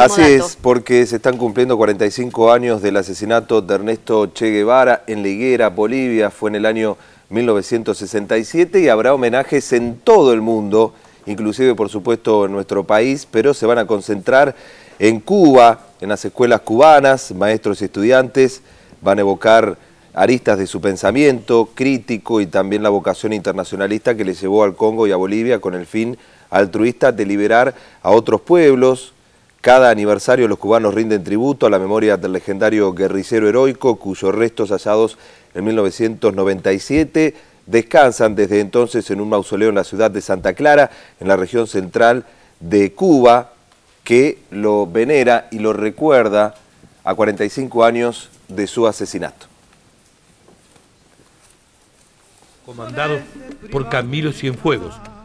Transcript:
Así es, porque se están cumpliendo 45 años del asesinato de Ernesto Che Guevara en Liguera, Bolivia, fue en el año 1967 y habrá homenajes en todo el mundo, inclusive por supuesto en nuestro país, pero se van a concentrar en Cuba, en las escuelas cubanas, maestros y estudiantes van a evocar aristas de su pensamiento crítico y también la vocación internacionalista que le llevó al Congo y a Bolivia con el fin altruista de liberar a otros pueblos, cada aniversario los cubanos rinden tributo a la memoria del legendario guerrillero heroico cuyos restos hallados en 1997 descansan desde entonces en un mausoleo en la ciudad de Santa Clara, en la región central de Cuba, que lo venera y lo recuerda a 45 años de su asesinato. Comandado por Camilo Cienfuegos,